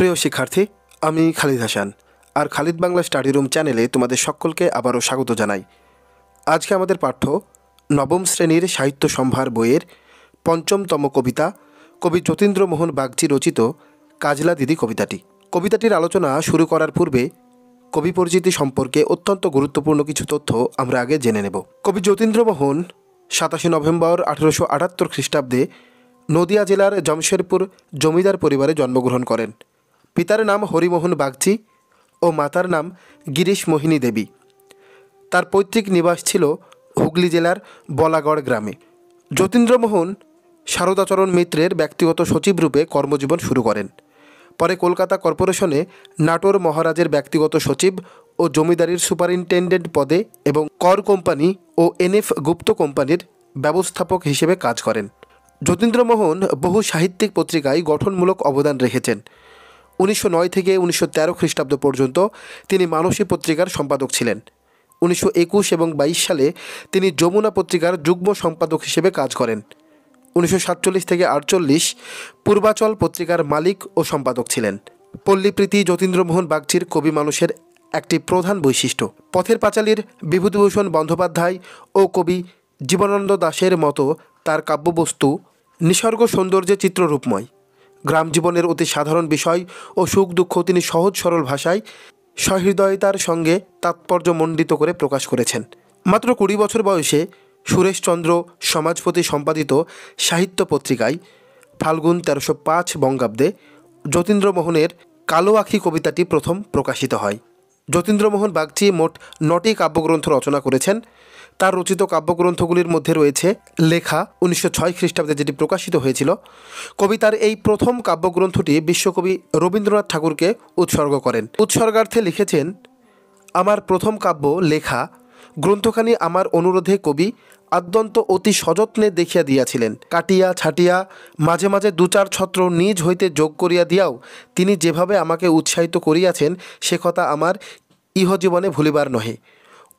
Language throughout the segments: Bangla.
প্রিয় শিক্ষার্থী আমি খালিদ হাসান আর খালিদ বাংলা স্টাডি রুম চ্যানেলে তোমাদের সকলকে আবারও স্বাগত জানাই আজকে আমাদের পাঠ্য নবম শ্রেণীর সাহিত্য সম্ভার বইয়ের পঞ্চমতম কবিতা কবি যতীন্দ্রমোহন বাগচি রচিত কাজলা দিদি কবিতাটি কবিতাটির আলোচনা শুরু করার পূর্বে কবি পরিচিতি সম্পর্কে অত্যন্ত গুরুত্বপূর্ণ কিছু তথ্য আমরা আগে জেনে নেব কবি যতীন্দ্রমোহন সাতাশে নভেম্বর আঠেরোশো আটাত্তর খ্রিস্টাব্দে নদিয়া জেলার জমশেরপুর জমিদার পরিবারে জন্মগ্রহণ করেন পিতার নাম হরিমোহন বাগচি ও মাতার নাম গিরিশ মোহিনী দেবী তার পৈতৃক নিবাস ছিল হুগলি জেলার বলাগড় গ্রামে যতীন্দ্রমোহন শারদাচরণ মিত্রের ব্যক্তিগত সচিব রূপে কর্মজীবন শুরু করেন পরে কলকাতা কর্পোরেশনে নাটোর মহারাজের ব্যক্তিগত সচিব ও জমিদারির সুপারিনটেন্ডেন্ট পদে এবং কর কোম্পানি ও এনএফ গুপ্ত কোম্পানির ব্যবস্থাপক হিসেবে কাজ করেন যতীন্দ্রমোহন বহু সাহিত্যিক পত্রিকায় গঠনমূলক অবদান রেখেছেন উনিশশো থেকে উনিশশো খ্রিস্টাব্দ পর্যন্ত তিনি মানসী পত্রিকার সম্পাদক ছিলেন উনিশশো এবং ২২ সালে তিনি যমুনা পত্রিকার যুগ্ম সম্পাদক হিসেবে কাজ করেন উনিশশো থেকে আটচল্লিশ পূর্বাচল পত্রিকার মালিক ও সম্পাদক ছিলেন পল্লীপ্রীতি যতীন্দ্রমোহন বাগচির কবি মানুষের একটি প্রধান বৈশিষ্ট্য পথের পাঁচালীর বিভূতিভূষণ বন্দ্যোপাধ্যায় ও কবি জীবনানন্দ দাসের মতো তার কাব্যবস্তু নিসর্গ সৌন্দর্যে চিত্ররূপময় গ্রাম জীবনের অতি সাধারণ বিষয় ও সুখ দুঃখ তিনি সহজ সরল ভাষায় সহৃদয়তার সঙ্গে তাৎপর্য মণ্ডিত করে প্রকাশ করেছেন মাত্র কুড়ি বছর বয়সে সুরেশচন্দ্র সমাজপতি সম্পাদিত সাহিত্য পত্রিকায় ফাল্গুন তেরোশো পাঁচ বঙ্গাব্দে যতীন্দ্রমোহনের কালো আখি কবিতাটি প্রথম প্রকাশিত হয় যতীন্দ্রমোহন বাগচি মোট নটি কাব্যগ্রন্থ রচনা করেছেন তার রচিত কাব্যগ্রন্থগুলির মধ্যে রয়েছে লেখা উনিশশো ছয় খ্রিস্টাব্দে যেটি প্রকাশিত হয়েছিল কবিতার এই প্রথম কাব্যগ্রন্থটি বিশ্বকবি রবীন্দ্রনাথ ঠাকুরকে উৎসর্গ করেন উৎসর্গার্থে লিখেছেন আমার প্রথম কাব্য লেখা গ্রন্থখানি আমার অনুরোধে কবি আদ্যন্ত অতি সযত্নে দেখিয়া দিয়াছিলেন কাটিয়া ছাটিয়া মাঝে মাঝে দু চার ছত্র নিজ হইতে যোগ করিয়া দিয়াও তিনি যেভাবে আমাকে উৎসাহিত করিয়াছেন সে কথা আমার ইহজীবনে ভুলিবার নহে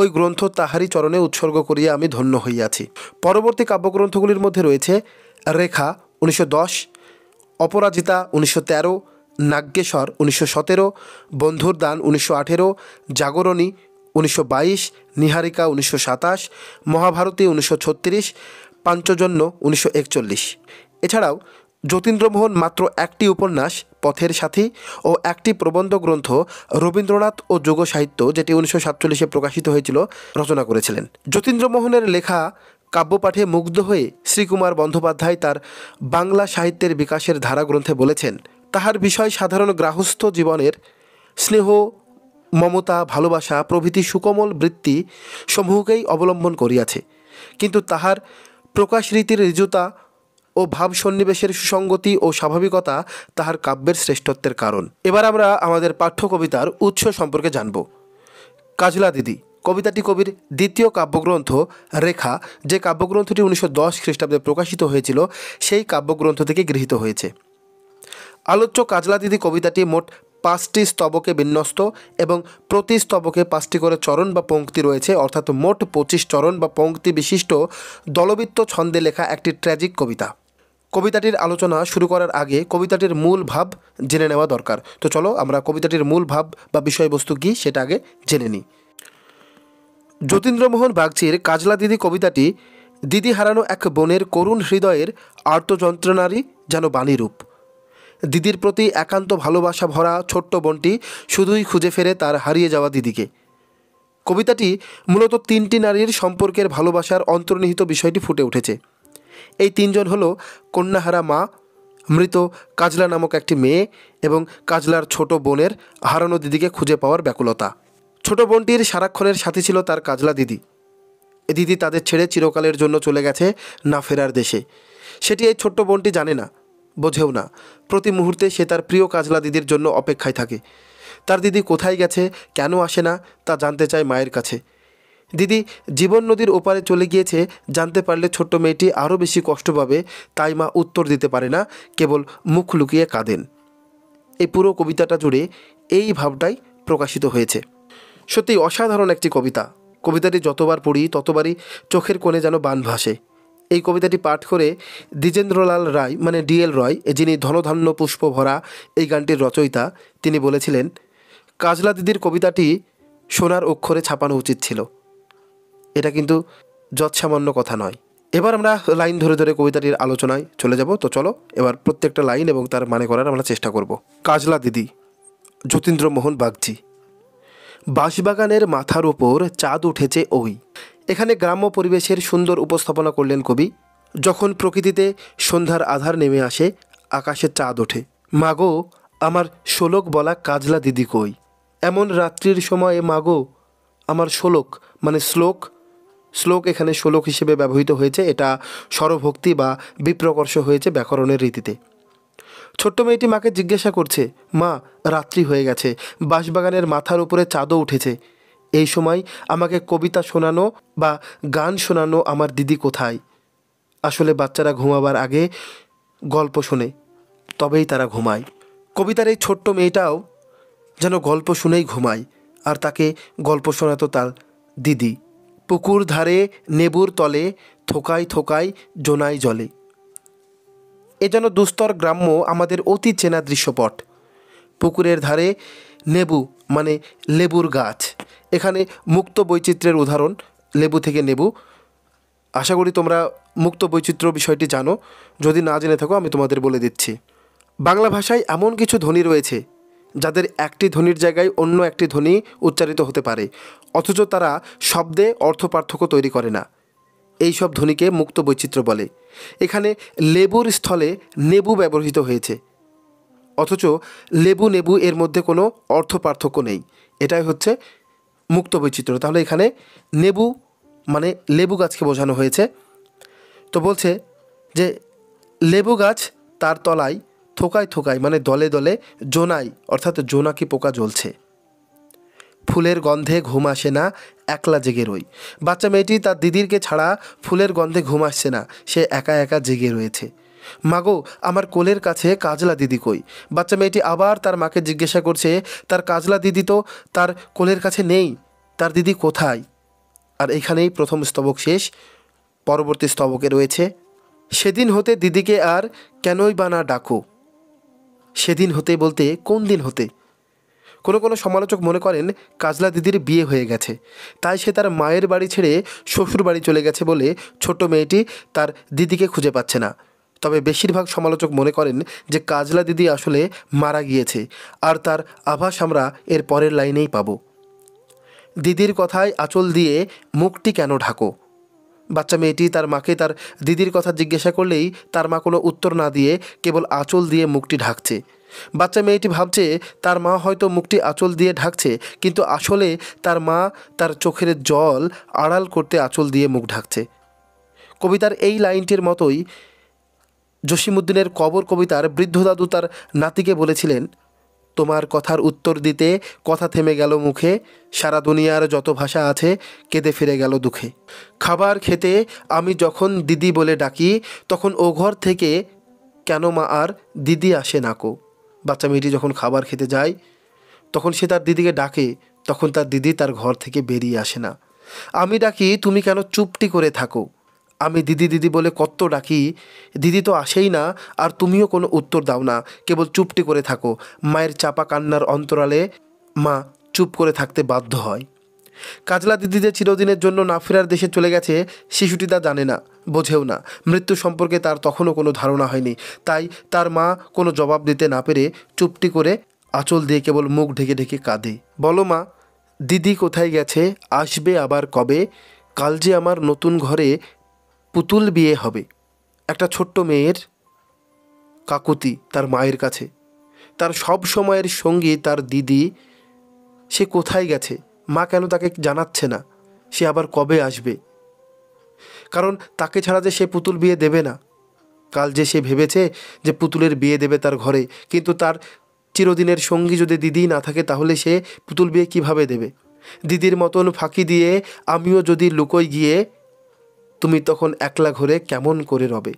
ওই গ্রন্থ তাহারি চরণে উৎসর্গ করিয়া আমি ধন্য হইয়াছি পরবর্তী কাব্যগ্রন্থগুলির মধ্যে রয়েছে রেখা উনিশশো অপরাজিতা উনিশশো নাগ্যেশ্বর উনিশশো সতেরো বন্ধুর দান উনিশশো আঠেরো জাগরণী উনিশশো নিহারিকা উনিশশো মহাভারতী উনিশশো পাঞ্চজন্য উনিশশো এছাড়াও যতীন্দ্রমোহন মাত্র একটি উপন্যাস পথের সাথী ও একটি প্রবন্ধ গ্রন্থ রবীন্দ্রনাথ ও যুগ সাহিত্য যেটি উনিশশো সাতচল্লিশে প্রকাশিত হয়েছিল রচনা করেছিলেন যতীন্দ্রমোহনের লেখা কাব্যপাঠে মুগ্ধ হয়ে শ্রীকুমার বন্দ্যোপাধ্যায় তার বাংলা সাহিত্যের বিকাশের ধারা গ্রন্থে বলেছেন তাহার বিষয় সাধারণ গ্রাহস্থ জীবনের স্নেহ মমতা ভালোবাসা প্রভৃতি সুকোমল বৃত্তি সমূহকেই অবলম্বন করিয়াছে কিন্তু তাহার প্রকাশ রীতির রিজুতা ও ভাব সন্নিবেশের সুসঙ্গতি ও স্বাভাবিকতা তাহার কাব্যের শ্রেষ্ঠত্বের কারণ এবার আমরা আমাদের পাঠ্য কবিতার উৎস সম্পর্কে জানব কাজলা দিদি কবিতাটি কবির দ্বিতীয় কাব্যগ্রন্থ রেখা যে কাব্যগ্রন্থটি উনিশশো দশ খ্রিস্টাব্দে প্রকাশিত হয়েছিল সেই কাব্যগ্রন্থ থেকে গৃহীত হয়েছে আলোচ্য কাজলা দিদি কবিতাটি মোট পাঁচটি স্তবকে বিন্যস্ত এবং প্রতি স্তবকে পাঁচটি করে চরণ বা পঙ্ক্তি রয়েছে অর্থাৎ মোট পঁচিশ চরণ বা পঙ্ক্তি বিশিষ্ট দলবিত্ত ছন্দে লেখা একটি ট্র্যাজিক কবিতা কবিতাটির আলোচনা শুরু করার আগে কবিতাটির মূল ভাব জেনে নেওয়া দরকার তো চলো আমরা কবিতাটির মূল ভাব বা বিষয়বস্তু কী সেটা আগে জেনে নিই যতীন্দ্রমোহন বাগচির কাজলা দিদি কবিতাটি দিদি হারানো এক বোনের করুণ হৃদয়ের আর্তযন্ত্রণারই যেন বাণীরূপ দিদির প্রতি একান্ত ভালোবাসা ভরা ছোট্ট বোনটি শুধুই খুঁজে ফেরে তার হারিয়ে যাওয়া দিদিকে কবিতাটি মূলত তিনটি নারীর সম্পর্কের ভালোবাসার অন্তর্নিহিত বিষয়টি ফুটে উঠেছে এই তিনজন হলো কন্যাহারা মা মৃত কাজলা নামক একটি মেয়ে এবং কাজলার ছোট বোনের হারানো দিদিকে খুঁজে পাওয়ার ব্যাকুলতা ছোট বোনটির সারাক্ষণের সাথে ছিল তার কাজলা দিদি দিদি তাদের ছেড়ে চিরকালের জন্য চলে গেছে না ফেরার দেশে সেটি এই ছোট্ট বোনটি জানে না বোঝেও না প্রতি মুহূর্তে সে তার প্রিয় কাজলা দিদির জন্য অপেক্ষায় থাকে তার দিদি কোথায় গেছে কেন আসে না তা জানতে চায় মায়ের কাছে দিদি জীবন নদীর ওপারে চলে গিয়েছে জানতে পারলে ছোট্ট মেয়েটি আরও বেশি কষ্ট পাবে তাই মা উত্তর দিতে পারে না কেবল মুখ লুকিয়ে কাঁদেন এই পুরো কবিতাটা জুড়ে এই ভাবটাই প্রকাশিত হয়েছে সত্যি অসাধারণ একটি কবিতা কবিতাটি যতবার পড়ি ততবারই চোখের কোণে যেন বান ভাসে এই কবিতাটি পাঠ করে দ্বিজেন্দ্রলাল রায় মানে ডিএল রয় যিনি ধনধান্য পুষ্প ভরা এই গানটির রচয়িতা তিনি বলেছিলেন কাজলা দিদির কবিতাটি সোনার অক্ষরে ছাপানো উচিত ছিল এটা কিন্তু যৎসামান্য কথা নয় এবার আমরা লাইন ধরে ধরে কবিতাটির আলোচনায় চলে যাব তো চলো এবার প্রত্যেকটা লাইন এবং তার মানে করার আমরা চেষ্টা করব কাজলা দিদি যতীন্দ্রমোহন বাগজি বাঁশবাগানের মাথার ওপর চাঁদ উঠেছে ওই এখানে গ্রাম্য পরিবেশের সুন্দর উপস্থাপনা করলেন কবি যখন প্রকৃতিতে সন্ধ্যার আধার নেমে আসে আকাশে চাঁদ ওঠে মাগো আমার শোলক বলা কাজলা দিদি কই এমন রাত্রির সময়ে মাগো আমার শোলক মানে শ্লোক শ্লোক এখানে শোলক হিসেবে ব্যবহৃত হয়েছে এটা স্বরভক্তি বা বিপ্রকর্ষ হয়েছে ব্যাকরণের রীতিতে ছোট্ট মেয়েটি মাকে জিজ্ঞাসা করছে মা রাত্রি হয়ে গেছে বাঁশবাগানের মাথার উপরে চাঁদও উঠেছে এই সময় আমাকে কবিতা শোনানো বা গান শোনানো আমার দিদি কোথায় আসলে বাচ্চারা ঘুমাবার আগে গল্প শোনে তবেই তারা ঘুমায় কবিতার এই ছোট্ট মেয়েটাও যেন গল্প শুনেই ঘুমায় আর তাকে গল্প শোনাতো তার দিদি পুকুর ধারে নেবুর তলে থোকায় থোকায় জোনাই জলে এ যেন দুস্তর গ্রাম্য আমাদের অতি চেনা দৃশ্যপট পুকুরের ধারে নেবু মানে লেবুর গাছ এখানে মুক্ত বৈচিত্র্যের উদাহরণ লেবু থেকে নেবু আশা করি তোমরা মুক্ত বৈচিত্র্য বিষয়টি জানো যদি না জেনে থাকো আমি তোমাদের বলে দিচ্ছি বাংলা ভাষায় এমন কিছু ধ্বনি রয়েছে যাদের একটি ধ্বনির জায়গায় অন্য একটি ধ্বনি উচ্চারিত হতে পারে অথচ তারা শব্দে অর্থ পার্থক্য তৈরি করে না এই সব ধ্বনিকে মুক্ত বৈচিত্র্য বলে এখানে লেবুর স্থলে নেবু ব্যবহৃত হয়েছে অথচ লেবু নেবু এর মধ্যে কোনো অর্থ পার্থক্য নেই এটাই হচ্ছে মুক্ত বৈচিত্র্য তাহলে এখানে নেবু মানে লেবু গাছকে বোঝানো হয়েছে তো বলছে যে লেবু গাছ তার তলায় থোকায় থোকায় মানে দলে দলে জোনাই অর্থাৎ জোনাকি পোকা জ্বলছে ফুলের গন্ধে ঘুম আসে না একলা জেগে রই বাচ্চা মেয়েটি তার দিদিরকে ছাড়া ফুলের গন্ধে ঘুম আসছে না সে একা একা জেগে রয়েছে মাগো আমার কোলের কাছে কাজলা দিদি কই বাচ্চা মেয়েটি আবার তার মাকে জিজ্ঞাসা করছে তার কাজলা দিদি তো তার কোলের কাছে নেই তার দিদি কোথায় আর এখানেই প্রথম স্তবক শেষ পরবর্তী স্তবকে রয়েছে সেদিন হতে দিদিকে আর কেনই বা না ডাকো সেদিন হতে বলতে কোন দিন হতে কোনো কোনো সমালোচক মনে করেন কাজলা দিদির বিয়ে হয়ে গেছে তাই সে তার মায়ের বাড়ি ছেড়ে শ্বশুর বাড়ি চলে গেছে বলে ছোট মেয়েটি তার দিদিকে খুঁজে পাচ্ছে না তবে বেশিরভাগ সমালোচক মনে করেন যে কাজলা দিদি আসলে মারা গিয়েছে আর তার আভাস আমরা এর পরের লাইনেই পাব দিদির কথায় আঁচল দিয়ে মুখটি কেন ঢাকো বাচ্চা মেয়েটি তার মাকে তার দিদির কথা জিজ্ঞাসা করলেই তার মা কোনো উত্তর না দিয়ে কেবল আঁচল দিয়ে মুখটি ঢাকছে বাচ্চা মেয়েটি ভাবছে তার মা হয়তো মুখটি আঁচল দিয়ে ঢাকছে কিন্তু আসলে তার মা তার চোখের জল আড়াল করতে আঁচল দিয়ে মুখ ঢাকছে কবিতার এই লাইনটির মতোই জসিমুদ্দিনের কবর কবিতার বৃদ্ধ দাদু তার নাতিকে বলেছিলেন তোমার কথার উত্তর দিতে কথা থেমে গেল মুখে সারা দুনিয়ার যত ভাষা আছে কেঁদে ফিরে গেল দুঃখে খাবার খেতে আমি যখন দিদি বলে ডাকি তখন ও ঘর থেকে কেন মা আর দিদি আসে নাকো বাচ্চা মেয়েটি যখন খাবার খেতে যায় তখন সে তার দিদিকে ডাকে তখন তার দিদি তার ঘর থেকে বেরিয়ে আসে না আমি ডাকি তুমি কেন চুপটি করে থাকো আমি দিদি দিদি বলে কত ডাকি দিদি তো আসেই না আর তুমিও কোনো উত্তর দাও না কেবল চুপটি করে থাকো মায়ের চাপা কান্নার অন্তরালে মা চুপ করে থাকতে বাধ্য হয় কাজলা দিদি যে চিরদিনের জন্য না ফেরার দেশে চলে গেছে শিশুটি তা জানে না বোঝেও না মৃত্যু সম্পর্কে তার তখনও কোনো ধারণা হয়নি তাই তার মা কোনো জবাব দিতে না পেরে চুপটি করে আঁচল দিয়ে কেবল মুখ ঢেকে ঢেকে কাঁদে বলো মা দিদি কোথায় গেছে আসবে আবার কবে কাল যে আমার নতুন ঘরে পুতুল বিয়ে হবে একটা ছোট্ট মেয়ের কাকুতি তার মায়ের কাছে তার সব সময়ের সঙ্গী তার দিদি সে কোথায় গেছে মা কেন তাকে জানাচ্ছে না সে আবার কবে আসবে কারণ তাকে ছাড়া যে সে পুতুল বিয়ে দেবে না কাল যে সে ভেবেছে যে পুতুলের বিয়ে দেবে তার ঘরে কিন্তু তার চিরদিনের সঙ্গী যদি দিদি না থাকে তাহলে সে পুতুল বিয়ে কিভাবে দেবে দিদির মতন ফাঁকি দিয়ে আমিও যদি লুকোয় গিয়ে তুমি তখন একলা ঘরে কেমন করে রবে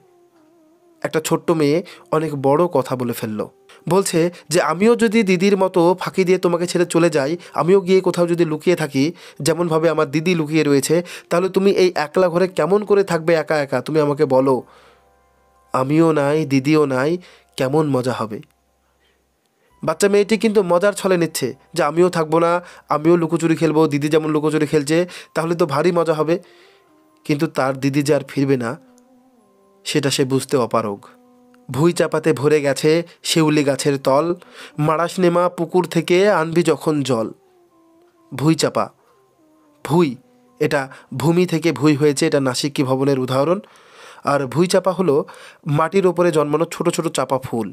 একটা ছোট্ট মেয়ে অনেক বড় কথা বলে ফেললো বলছে যে আমিও যদি দিদির মতো ফাঁকি দিয়ে তোমাকে ছেড়ে চলে যাই আমিও গিয়ে কোথাও যদি লুকিয়ে থাকি যেমনভাবে আমার দিদি লুকিয়ে রয়েছে তাহলে তুমি এই একলা ঘরে কেমন করে থাকবে একা একা তুমি আমাকে বলো আমিও নাই দিদিও নাই কেমন মজা হবে বাচ্চা মেয়েটি কিন্তু মজার ছলে নিচ্ছে যে আমিও থাকবো না আমিও লুকোচুরি খেলবো দিদি যেমন লুকোচুরি খেলছে তাহলে তো ভারী মজা হবে কিন্তু তার দিদি যে আর ফিরবে না সেটা সে বুঝতে অপারগ ভুই চাপাতে ভরে গেছে শিউলি গাছের তল মারাস নেমা পুকুর থেকে আনবি যখন জল ভুই চাপা ভুই এটা ভূমি থেকে ভুই হয়েছে এটা নাসিকি ভবনের উদাহরণ আর ভুই চাপা হলো মাটির ওপরে জন্মানো ছোট ছোট চাপা ফুল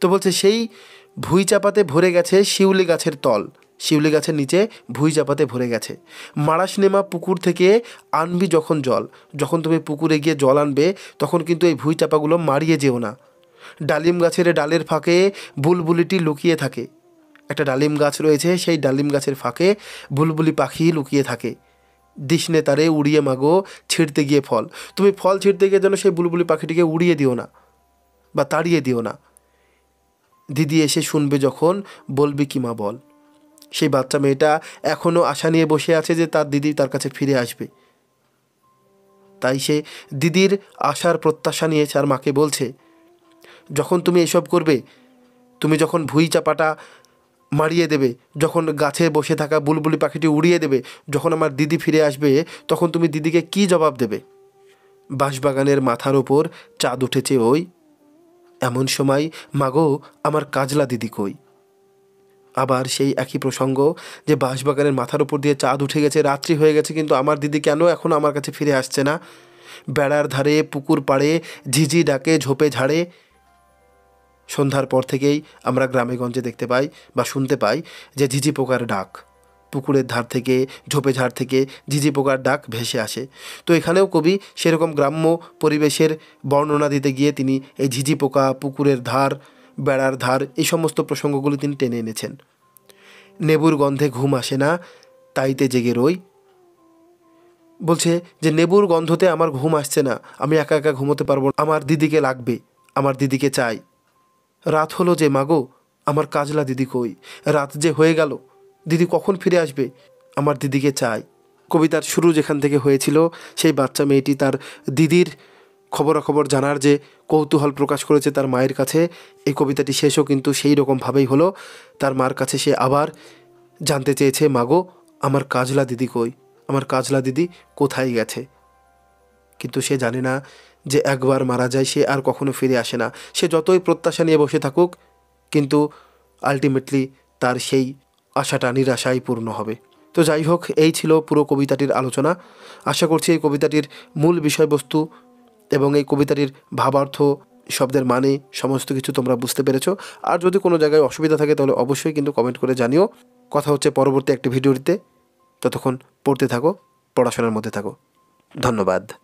তো বলছে সেই ভুই চাপাতে ভরে গেছে শিউলি গাছের তল শিউলি গাছের নিচে ভুই চাপাতে ভরে গেছে মারা সিনেমা পুকুর থেকে আনবি যখন জল যখন তুমি পুকুরে গিয়ে জল আনবে তখন কিন্তু এই ভুই চাপাগুলো মারিয়ে যেও না ডালিম গাছের ডালের ফাঁকে বুলবুলিটি লুকিয়ে থাকে একটা ডালিম গাছ রয়েছে সেই ডালিম গাছের ফাঁকে বুলবুলি পাখি লুকিয়ে থাকে দিশনে তারে উড়িয়ে মাগো ছিঁড়তে গিয়ে ফল তুমি ফল ছিঁড়তে গিয়ে যেন সেই বুলবুলি পাখিটিকে উড়িয়ে দিও না বা তাড়িয়ে দিও না দিদি এসে শুনবে যখন বলবে কি মা বল সেই বাচ্চা মেয়েটা এখনও আশা নিয়ে বসে আছে যে তার দিদি তার কাছে ফিরে আসবে তাই সে দিদির আশার প্রত্যাশা নিয়ে তার মাকে বলছে যখন তুমি এসব করবে তুমি যখন ভুঁই চাপাটা মারিয়ে দেবে যখন গাছে বসে থাকা বুলবুলি পাখিটি উড়িয়ে দেবে যখন আমার দিদি ফিরে আসবে তখন তুমি দিদিকে কি জবাব দেবে বাঁশবাগানের মাথার ওপর চাঁদ উঠেছে ওই এমন সময় মাগো আমার কাজলা দিদি কই আবার সেই একই প্রসঙ্গ যে বাঁশবাগানের মাথার উপর দিয়ে চাঁদ উঠে গেছে রাত্রি হয়ে গেছে কিন্তু আমার দিদি কেন এখন আমার কাছে ফিরে আসছে না বেড়ার ধারে পুকুর পাড়ে ঝিঝি ডাকে ঝোপে ঝাড়ে সন্ধ্যার পর থেকেই আমরা গ্রামেগঞ্জে দেখতে পাই বা শুনতে পাই যে ঝিঝি পোকার ডাক পুকুরের ধার থেকে ঝোপে ঝাড় থেকে ঝিঝি পোকার ডাক ভেসে আসে তো এখানেও কবি সেরকম গ্রাম্য পরিবেশের বর্ণনা দিতে গিয়ে তিনি এই ঝিঝি পোকা পুকুরের ধার বেড়ার ধার এই সমস্ত প্রসঙ্গগুলি তিনি টেনে এনেছেন নেবুর গন্ধে ঘুম আসে না তাইতে জেগে রই বলছে যে নেবুর গন্ধতে আমার ঘুম আসছে না আমি একা একা ঘুমোতে পারবো আমার দিদিকে লাগবে আমার দিদিকে চাই রাত হলো যে মাগো আমার কাজলা দিদি কই রাত যে হয়ে গেল দিদি কখন ফিরে আসবে আমার দিদিকে চাই কবিতার শুরু যেখান থেকে হয়েছিল সেই বাচ্চা মেয়েটি তার দিদির খবরাখবর জানার যে কৌতূহল প্রকাশ করেছে তার মায়ের কাছে এই কবিতাটি শেষও কিন্তু সেই রকমভাবেই হলো তার মার কাছে সে আবার জানতে চেয়েছে মাগো আমার কাজলা দিদি কই আমার কাজলা দিদি কোথায় গেছে কিন্তু সে জানে না যে একবার মারা যায় সে আর কখনো ফিরে আসে না সে যতই প্রত্যাশা নিয়ে বসে থাকুক কিন্তু আলটিমেটলি তার সেই আশাটা নিরাশায় পূর্ণ হবে তো যাই হোক এই ছিল পুরো কবিতাটির আলোচনা আশা করছি এই কবিতাটির মূল বিষয়বস্তু এবং এই কবিতাটির ভাবার্থ শব্দের মানে সমস্ত কিছু তোমরা বুঝতে পেরেছ আর যদি কোনো জায়গায় অসুবিধা থাকে তাহলে অবশ্যই কিন্তু কমেন্ট করে জানিও কথা হচ্ছে পরবর্তী একটি ভিডিওটিতে ততক্ষণ পড়তে থাকো পড়াশোনার মধ্যে থাকো ধন্যবাদ